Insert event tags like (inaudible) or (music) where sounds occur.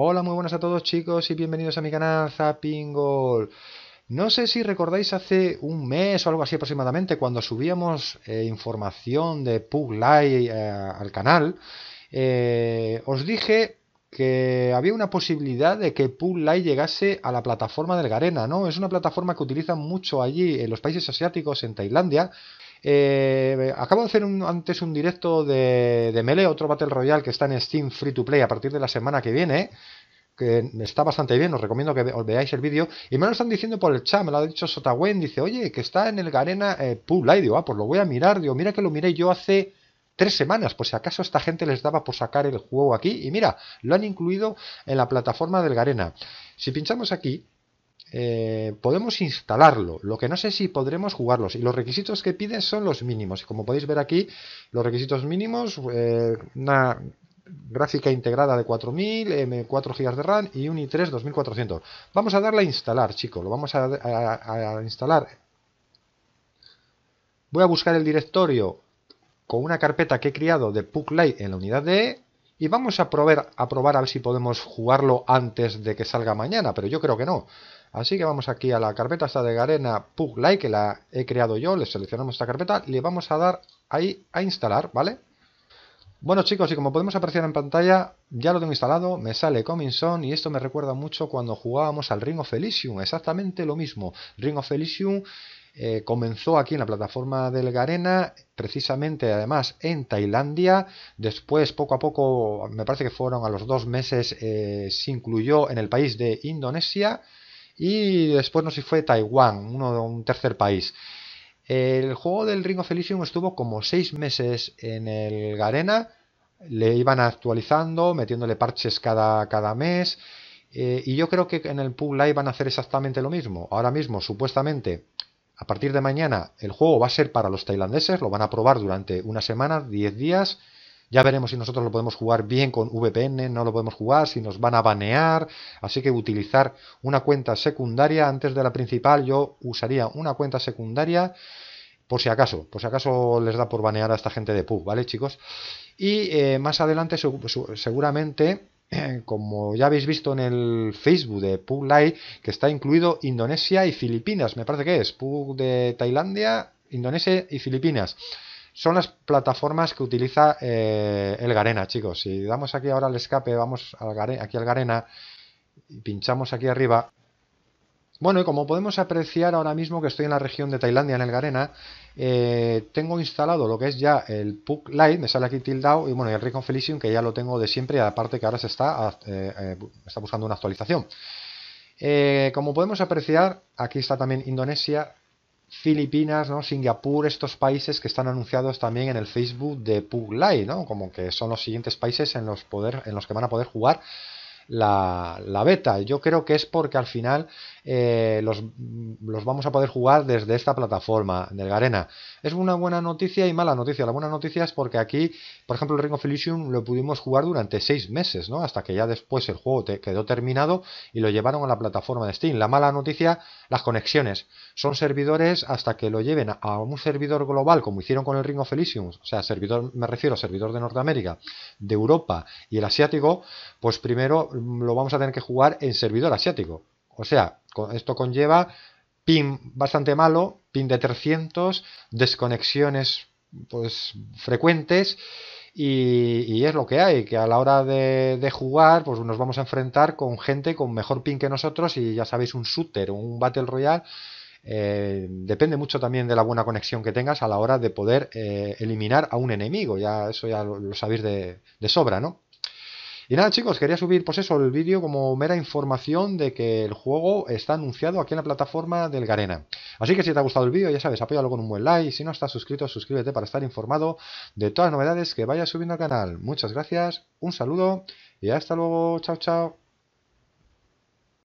Hola, muy buenas a todos chicos y bienvenidos a mi canal Zappingol No sé si recordáis hace un mes o algo así aproximadamente cuando subíamos eh, información de Pug Lai eh, al canal, eh, os dije que había una posibilidad de que Lai llegase a la plataforma del Garena, ¿no? Es una plataforma que utilizan mucho allí en los países asiáticos, en Tailandia, eh, acabo de hacer antes un directo de, Melee, otro Battle Royale que está en Steam Free to Play a partir de la semana que viene que está bastante bien, os recomiendo que os veáis el vídeo. Y me lo están diciendo por el chat, me lo ha dicho Sotawen, dice, oye, que está en el Garena eh, Pool. digo, ah, pues lo voy a mirar, digo, mira que lo miré yo hace tres semanas, por si acaso esta gente les daba por sacar el juego aquí. Y mira, lo han incluido en la plataforma del Garena. Si pinchamos aquí, eh, podemos instalarlo. Lo que no sé si podremos jugarlos. Y los requisitos que piden son los mínimos. Como podéis ver aquí, los requisitos mínimos, eh, una gráfica integrada de 4000, 4 GB de RAM y un i3 2400. Vamos a darle a instalar, chicos. Lo vamos a, instalar. Voy a buscar el directorio con una carpeta que he creado de Puglight en la unidad de y vamos a probar, a probar a ver si podemos jugarlo antes de que salga mañana, pero yo creo que no. Así que vamos aquí a la carpeta esta de Garena like que la he creado yo, le seleccionamos esta carpeta, le vamos a dar ahí a instalar, ¿vale? Bueno chicos, y como podemos apreciar en pantalla, ya lo tengo instalado, me sale Coming y esto me recuerda mucho cuando jugábamos al Ring of Elysium, exactamente lo mismo. Ring of Elysium eh, comenzó aquí en la plataforma del Garena, precisamente además en Tailandia. Después, poco a poco, me parece que fueron a los dos meses, eh, se incluyó en el país de Indonesia. Y después no sé si fue Taiwán, uno un tercer país. El juego del Ring of estuvo como seis meses en el Garena. Le iban actualizando, metiéndole parches cada, cada mes. Eh, y yo creo que en el Pub Live van a hacer exactamente lo mismo. Ahora mismo, supuestamente, a partir de mañana, el juego va a ser para los tailandeses. Lo van a probar durante una semana, 10 días. Ya veremos si nosotros lo podemos jugar bien con VPN, no lo podemos jugar, si nos van a banear. Así que utilizar una cuenta secundaria antes de la principal. Yo usaría una cuenta secundaria por si acaso, por si acaso les da por banear a esta gente de pub, ¿vale, chicos? Y eh, más adelante, seguramente, (clears throat) como ya habéis visto en el Facebook de Pub Live, que está incluido Indonesia y Filipinas, me parece que es, Pub de Tailandia, Indonesia y Filipinas son las plataformas que utiliza eh, el Garena, chicos. Si damos aquí ahora al escape, vamos al aquí al Garena y pinchamos aquí arriba. Bueno, y como podemos apreciar ahora mismo que estoy en la región de Tailandia, en el Garena, eh, tengo instalado lo que es ya el puc Lite, me sale aquí tildado, y bueno, el Rico Felicium, que ya lo tengo de siempre, y aparte que ahora se está eh, buscando una actualización. como podemos apreciar, aquí está también Indonesia, Filipinas, ¿no? Singapur, estos países que están anunciados también en el Facebook de Puglai, ¿no? Como que son los siguientes países en los, poder, en los que van a poder jugar la, la, beta. Yo creo que es porque al final eh, los, los, vamos a poder jugar desde esta plataforma del Garena. Es una buena noticia y mala noticia. La buena noticia es porque aquí, por ejemplo, el Ring of Elysium lo pudimos jugar durante seis meses, ¿no? Hasta que ya después el juego quedó terminado y lo llevaron a la plataforma de Steam. La mala noticia, las conexiones. Son servidores hasta que lo lleven a un servidor global, como hicieron con el Ring of Elysium, o sea, servidor, me refiero a servidor de Norteamérica, de Europa y el asiático, pues primero lo vamos a tener que jugar en servidor asiático o sea, esto conlleva pin bastante malo, pin de 300, desconexiones pues frecuentes y, es lo que hay, que a la hora de, jugar pues nos vamos a enfrentar con gente con mejor pin que nosotros y ya sabéis un shooter o un Battle Royale eh, depende mucho también de la buena conexión que tengas a la hora de poder eh, eliminar a un enemigo, ya eso ya lo, sabéis de sobra, ¿no? Y nada chicos, quería subir pues eso, el vídeo como mera información de que el juego está anunciado aquí en la plataforma del Garena. Así que si te ha gustado el vídeo, ya sabes, apóyalo con un buen like. Si no estás suscrito, suscríbete para estar informado de todas las novedades que vaya subiendo al canal. Muchas gracias, un saludo y hasta luego. Chao, chao.